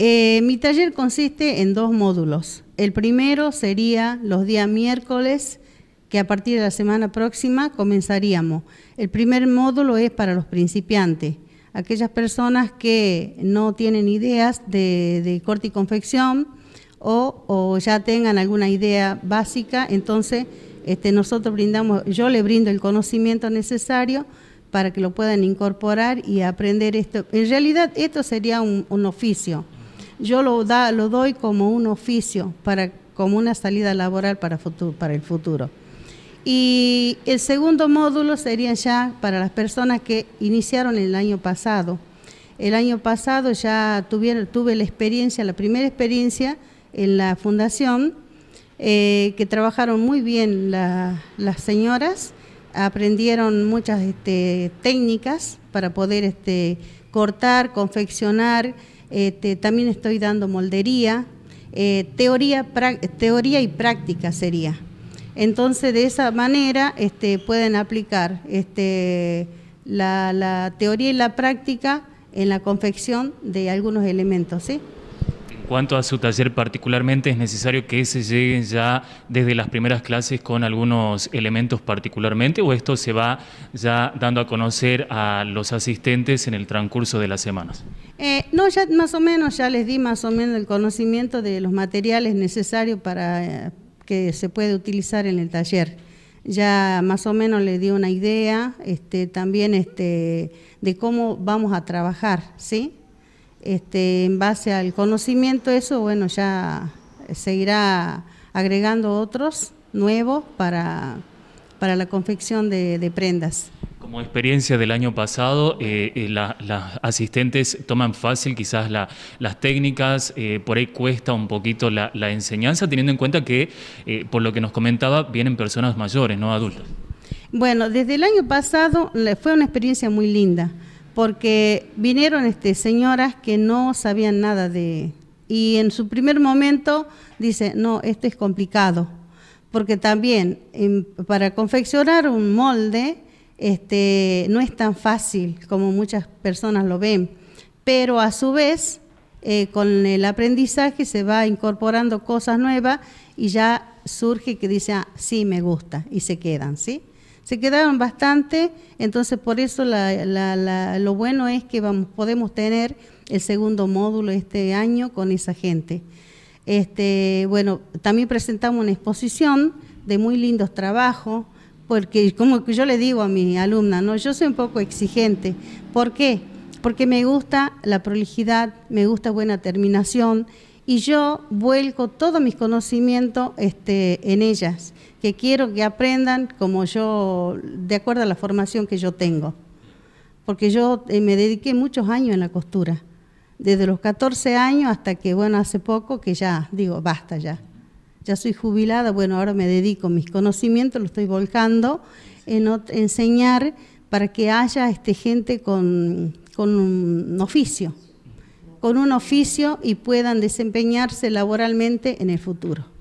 Eh, mi taller consiste en dos módulos. El primero sería los días miércoles, que a partir de la semana próxima comenzaríamos. El primer módulo es para los principiantes, aquellas personas que no tienen ideas de, corte y confección o, ya tengan alguna idea básica, entonces este, nosotros brindamos, yo le brindo el conocimiento necesario para que lo puedan incorporar y aprender esto. En realidad esto sería un oficio yo lo, da, lo doy como un oficio, para, como una salida laboral para, para el futuro. Y el segundo módulo sería ya para las personas que iniciaron el año pasado. El año pasado ya tuve la experiencia, la primera experiencia en la fundación, eh, que trabajaron muy bien las señoras, aprendieron muchas este, técnicas para poder este, cortar, confeccionar este, también estoy dando moldería, eh, teoría, teoría y práctica sería. Entonces, de esa manera este, pueden aplicar este, la, la, teoría y la práctica en la confección de algunos elementos. ¿sí? cuanto a su taller particularmente, es necesario que se lleguen ya desde las primeras clases con algunos elementos particularmente o esto se va ya dando a conocer a los asistentes en el transcurso de las semanas? Eh, no, ya más o menos, ya les di más o menos el conocimiento de los materiales necesarios para eh, que se puede utilizar en el taller ya más o menos les di una idea este, también este, de cómo vamos a trabajar, ¿sí? Este, en base al conocimiento, eso, bueno, ya seguirá agregando otros nuevos para, para la confección de, prendas. Como experiencia del año pasado, eh, eh, las asistentes toman fácil quizás las técnicas, eh, por ahí cuesta un poquito la, la enseñanza, teniendo en cuenta que, por lo que nos comentaba, vienen personas mayores, no adultos Bueno, desde el año pasado fue una experiencia muy linda porque vinieron este, señoras que no sabían nada de... Y en su primer momento dice, no, esto es complicado, porque también em, para confeccionar un molde este, no es tan fácil como muchas personas lo ven, pero a su vez eh, con el aprendizaje se va incorporando cosas nuevas y ya surge que dice, ah, sí, me gusta, y se quedan, ¿sí? Se quedaron bastante, entonces por eso lo bueno es que vamos, podemos tener el segundo módulo este año con esa gente. Este, bueno, también presentamos una exposición de muy lindos trabajos, porque como yo le digo a mi alumna, ¿no? yo soy un poco exigente. ¿Por qué? Porque me gusta la prolijidad, me gusta buena terminación y yo vuelco todos mis conocimientos este, en ellas, que quiero que aprendan como yo, de acuerdo a la formación que yo tengo. Porque yo eh, me dediqué muchos años en la costura, desde los 14 años hasta que, bueno, hace poco que ya, digo, basta ya. Ya soy jubilada, bueno, ahora me dedico, mis conocimientos lo estoy volcando en enseñar para que haya este, gente con, con un oficio con un oficio y puedan desempeñarse laboralmente en el futuro.